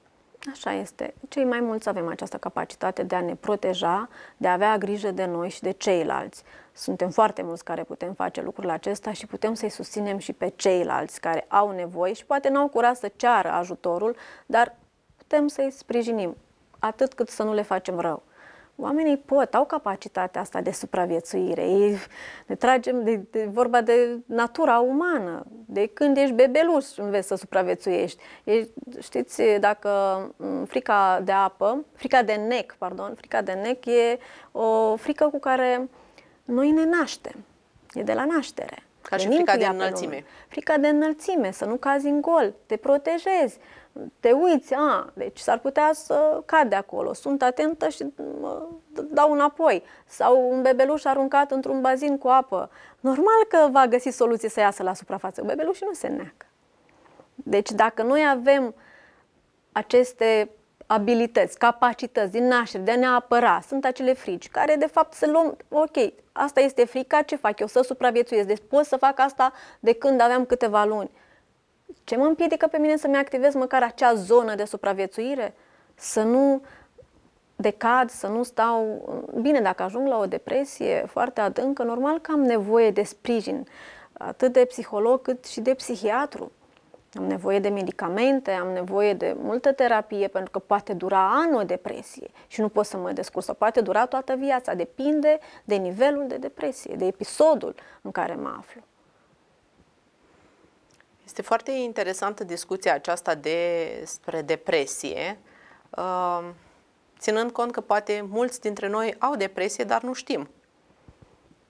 Așa este. Cei mai mulți avem această capacitate de a ne proteja, de a avea grijă de noi și de ceilalți. Suntem foarte mulți care putem face lucrul acesta și putem să-i susținem și pe ceilalți care au nevoie și poate n-au curaj să ceară ajutorul, dar putem să-i sprijinim atât cât să nu le facem rău oamenii pot, au capacitatea asta de supraviețuire. Ei, ne tragem de, de vorba de natura umană. De când ești bebeluș înveți să supraviețuiești. E, știți, dacă frica de apă, frica de nec, pardon, frica de nec e o frică cu care noi ne naștem. E de la naștere. Ca și frica de înălțime. Frica de înălțime, să nu cazi în gol, te protejezi. Uh, te uiți, a, deci s-ar putea să cade acolo, sunt atentă și dau înapoi. Sau un bebeluș aruncat într-un bazin cu apă. Normal că va găsi soluții să iasă la suprafață. Bebelușii nu se neacă. Deci dacă noi avem aceste abilități, capacități din naștere de a ne apăra, sunt acele frici care de fapt să luăm, ok, asta este frica, ce fac eu? Să supraviețuiesc. Deci pot să fac asta de când aveam câteva luni. Ce mă împiedică pe mine să-mi activez măcar acea zonă de supraviețuire? Să nu decad, să nu stau... Bine, dacă ajung la o depresie foarte adâncă, normal că am nevoie de sprijin, atât de psiholog cât și de psihiatru. Am nevoie de medicamente, am nevoie de multă terapie, pentru că poate dura ani o depresie și nu pot să mă descurc, sau poate dura toată viața, depinde de nivelul de depresie, de episodul în care mă aflu. Este foarte interesantă discuția aceasta despre depresie, um, ținând cont că poate mulți dintre noi au depresie, dar nu știm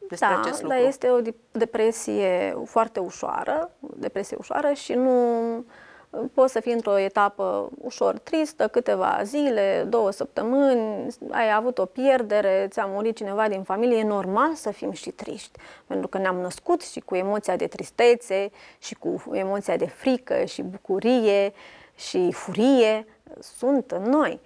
despre da, acest lucru. Da, dar este o depresie foarte ușoară, depresie ușoară și nu Poți să fii într-o etapă ușor tristă, câteva zile, două săptămâni, ai avut o pierdere, ți-a murit cineva din familie, e normal să fim și triști, pentru că ne-am născut și cu emoția de tristețe, și cu emoția de frică, și bucurie, și furie, sunt în noi.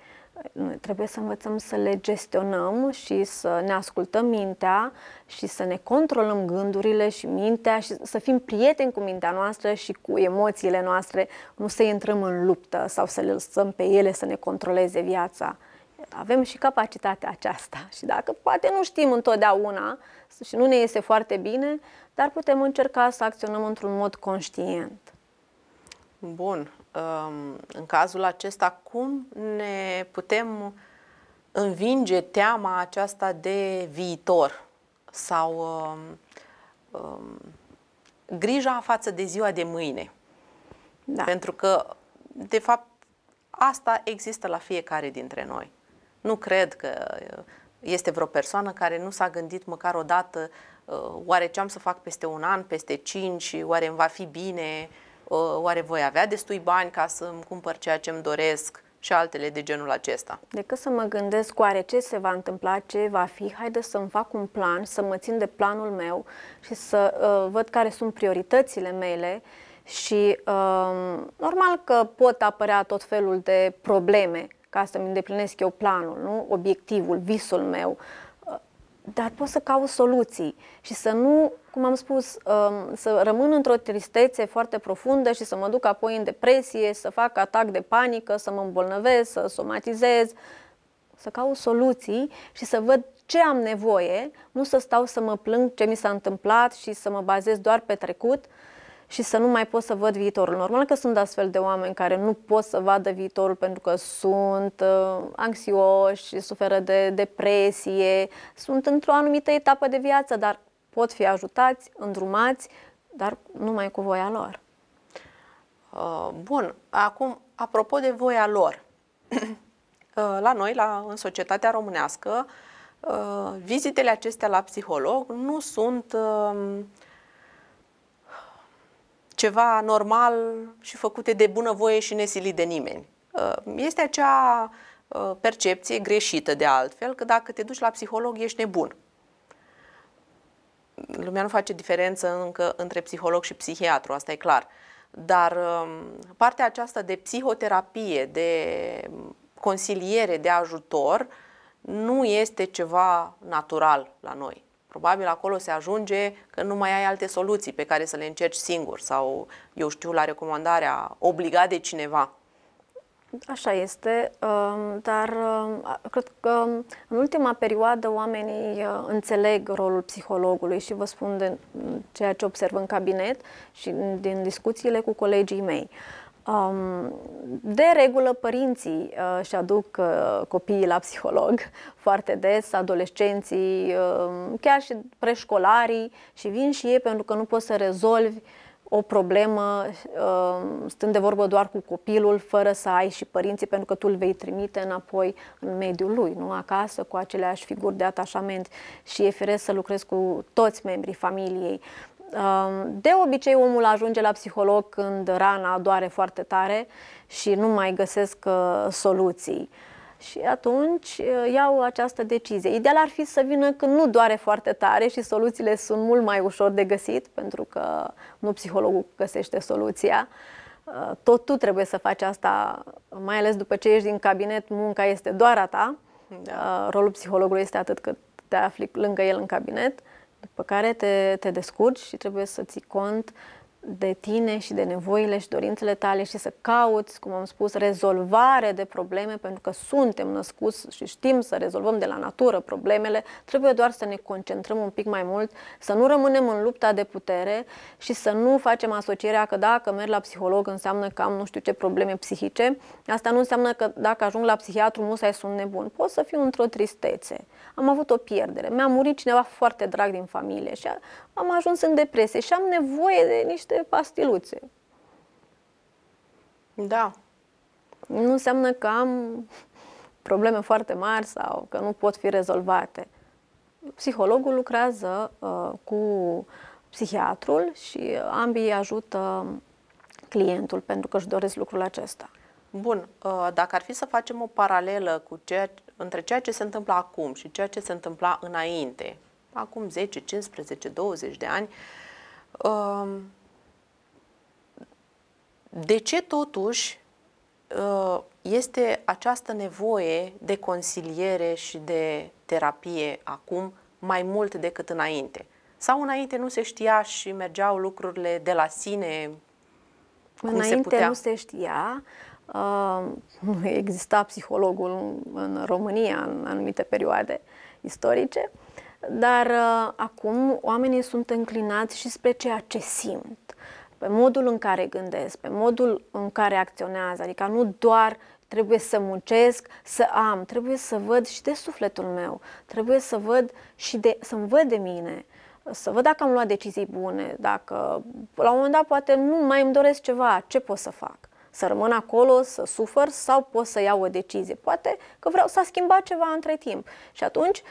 Trebuie să învățăm să le gestionăm și să ne ascultăm mintea și să ne controlăm gândurile și mintea și să fim prieteni cu mintea noastră și cu emoțiile noastre, nu să intrăm în luptă sau să le lăsăm pe ele să ne controleze viața avem și capacitatea aceasta și dacă poate nu știm întotdeauna și nu ne iese foarte bine, dar putem încerca să acționăm într-un mod conștient. Bun. Ehm, în cazul acesta, cum ne putem învinge teama aceasta de viitor sau um, grija față de ziua de mâine. Da. Pentru că, de fapt, asta există la fiecare dintre noi. Nu cred că este vreo persoană care nu s-a gândit măcar o dată oare ce am să fac peste un an, peste cinci, oare îmi va fi bine, uh, oare voi avea destui bani ca să-mi cumpăr ceea ce-mi doresc și altele de genul acesta. Decât să mă gândesc oare ce se va întâmpla, ce va fi, haide să-mi fac un plan, să mă țin de planul meu și să uh, văd care sunt prioritățile mele și uh, normal că pot apărea tot felul de probleme ca să-mi îndeplinesc eu planul, nu? obiectivul, visul meu, uh, dar pot să caut soluții și să nu, cum am spus, um, să rămân într-o tristețe foarte profundă și să mă duc apoi în depresie, să fac atac de panică, să mă îmbolnăvesc, să somatizez, să caut soluții și să văd ce am nevoie, nu să stau să mă plâng ce mi s-a întâmplat și să mă bazez doar pe trecut, uh, și să nu mai pot să văd viitorul. Normal că sunt astfel de oameni care nu pot să vadă viitorul pentru că sunt uh, anxioși, suferă de depresie, sunt într-o anumită etapă de viață, dar pot fi ajutați, îndrumați, dar numai cu voia lor. Uh, bun, acum, apropo de voia lor, uh, la noi, la, în societatea românească, uh, vizitele acestea la psiholog nu sunt uh, ceva normal și făcute de bunăvoie și nesilit de nimeni. Uh, este acea uh, percepție greșită de altfel că dacă te duci la psiholog ești nebun. Lumea nu face diferență încă între psiholog și psihiatru, asta e clar. Dar um, partea aceasta de psihoterapie, de consiliere, de ajutor, nu este ceva natural la noi. Probabil acolo se ajunge că nu mai ai alte soluții pe care să le încerci singur sau, eu știu, la recomandarea obligat de cineva. Așa este, um, dar um, cred că um, în ultima perioadă oamenii uh, înțeleg rolul psihologului și vă spun de mm, ceea ce observ în cabinet și din discuțiile cu colegii mei. De regulă, părinții uh, și aduc uh, copiii la psiholog foarte des, adolescenții, uh, chiar și preșcolarii și vin și ei pentru că nu poți să rezolvi o problemă stând de vorbă doar cu copilul, fără să ai și părinții, pentru că tu îl vei trimite înapoi în mediul lui, nu acasă, cu aceleași figuri de atașament și e firesc să lucrezi cu toți membrii familiei. Um, de obicei omul ajunge la psiholog când rana doare foarte tare și nu mai găsesc uh, soluții. Și atunci uh, iau această decizie. Ideal ar fi să vină când nu doare foarte tare și soluțiile sunt mult mai ușor de găsit, pentru că nu psihologul găsește soluția. Uh, tot tu trebuie să faci asta, mai ales după ce ești din cabinet, munca este doar a ta. Da. Rolul psihologului este atât cât te afli lângă el în cabinet. Uh, după care te, te descurci și trebuie să ții cont de tine și de nevoile și dorințele tale și să cauți, cum am spus, rezolvare de probleme, pentru că suntem născuți și știm să rezolvăm de la natură problemele, trebuie doar să ne concentrăm un pic mai mult, să nu rămânem în lupta de putere și să nu facem asocierea că dacă merg la psiholog înseamnă că am nu știu ce probleme psihice, asta nu înseamnă că dacă ajung la psihiatru musai sunt nebun, pot să fiu într-o tristețe, am avut o pierdere, mi-a murit cineva foarte drag din familie și am ajuns în depresie și am nevoie de niște pastiluțe. Da. Nu înseamnă că am probleme foarte mari sau că nu pot fi rezolvate. Psihologul lucrează uh, cu psihiatrul și ambii ajută clientul pentru că își doresc lucrul acesta. Bun, uh, dacă ar fi să facem o paralelă cu ceea, între ceea ce se întâmplă acum și ceea ce se întâmpla înainte, acum 10, 15, 20 de ani. Um, de ce totuși uh, este această nevoie de consiliere și de terapie acum mai mult decât înainte? Sau înainte nu se știa și mergeau lucrurile de la sine? Cum înainte se putea? nu se știa. Nu uh, exista psihologul în România în anumite perioade istorice. Uh, dar uh, acum oamenii sunt înclinați și spre ceea ce simt, pe modul în care gândesc, pe modul în care acționează, adică nu doar trebuie să muncesc, să am, trebuie să văd și de sufletul meu, trebuie să văd și de, să-mi văd de mine, să văd dacă am luat decizii bune, dacă la un moment dat poate nu mai îmi doresc ceva, ce pot să fac? Să rămân acolo, să sufăr sau pot să iau o decizie? Poate că vreau să schimba ceva între timp. Și atunci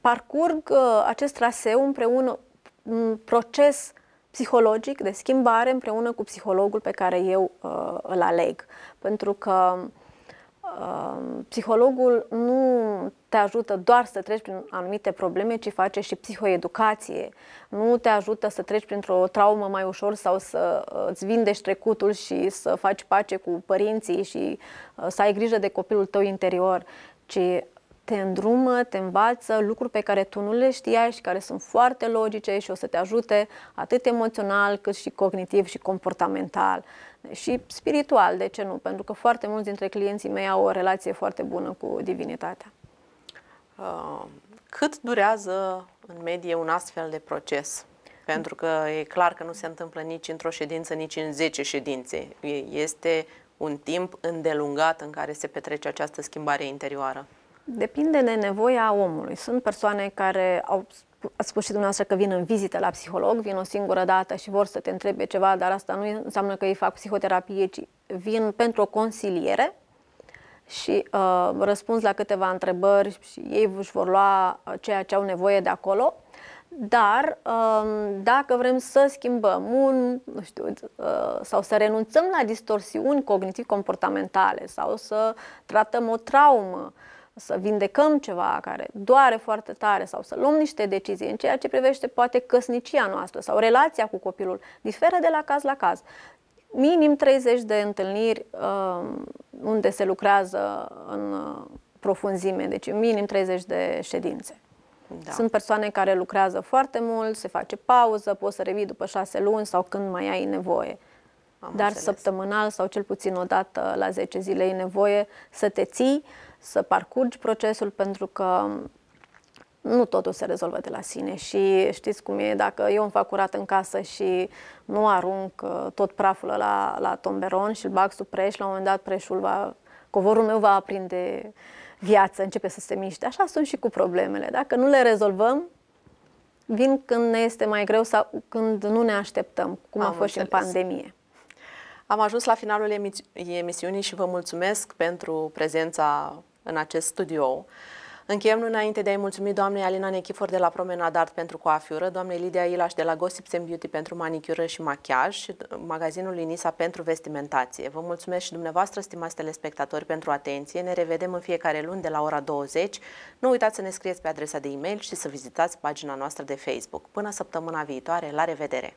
parcurg uh, acest traseu împreună un proces psihologic de schimbare împreună cu psihologul pe care eu uh, îl aleg. Pentru că uh, psihologul nu te ajută doar să treci prin anumite probleme, ci face și psihoeducație. Nu te ajută să treci printr-o traumă mai ușor sau să uh, îți vindești trecutul și să faci pace cu părinții și uh, să ai grijă de copilul tău interior, ci te îndrumă, te învață lucruri pe care tu nu le știai și care sunt foarte logice și o să te ajute atât emoțional cât și cognitiv și comportamental și spiritual, de ce nu? Pentru că foarte mulți dintre clienții mei au o relație foarte bună cu divinitatea. Uh, cât durează în medie un astfel de proces? Pentru că e clar că nu se întâmplă nici într-o ședință, nici în 10 ședințe. Este un timp îndelungat în care se petrece această schimbare interioară. Depinde de nevoia omului. Sunt persoane care au ați spus și dumneavoastră că vin în vizită la psiholog, vin o singură dată și vor să te întrebe ceva, dar asta nu înseamnă că ei fac psihoterapie, ci vin pentru o consiliere și uh, răspuns la câteva întrebări și ei își vor lua uh, ceea ce au nevoie de acolo. Dar uh, dacă vrem să schimbăm un, nu știu, uh, sau să renunțăm la distorsiuni cognitiv-comportamentale sau să tratăm o traumă, uh, să vindecăm ceva care doare foarte tare sau să luăm niște decizii în ceea ce privește poate căsnicia noastră sau relația cu copilul, diferă de la caz la caz. Minim 30 de întâlniri uh, unde se lucrează în uh, profunzime, deci minim 30 de ședințe. Da. Sunt persoane care lucrează foarte mult, se face pauză, poți să revii după șase luni sau când mai ai nevoie. Am Dar înțeles. săptămânal sau cel puțin o dată la 10 zile ai nevoie să te ții uh, să parcurgi procesul pentru că nu totul se rezolvă de la sine și știți cum e, dacă eu îmi fac curat în casă și nu arunc uh, tot praful la, la tomberon și îl bag sub preș, la un moment dat preșul va, covorul meu va aprinde viață, începe să se miște. Așa sunt și cu problemele. Dacă nu le rezolvăm, vin când ne este mai greu sau când nu ne așteptăm, cum Am a fost înțeles. și în pandemie. Am ajuns la finalul emisi- emisiunii și vă mulțumesc pentru prezența în acest studio. Încheiem nu înainte de a-i mulțumi doamnei Alina Nechifor de la Promenad Art pentru coafiură, doamnei Lidia Ilaș de la gossip and Beauty pentru manicură și machiaj și uh, magazinul Inisa pentru vestimentație. Vă mulțumesc și dumneavoastră, stimați telespectatori, pentru atenție. Ne revedem în fiecare luni de la ora 20. Nu uitați să ne scrieți pe adresa de e-mail și să vizitați pagina noastră de Facebook. Până săptămâna viitoare, la revedere!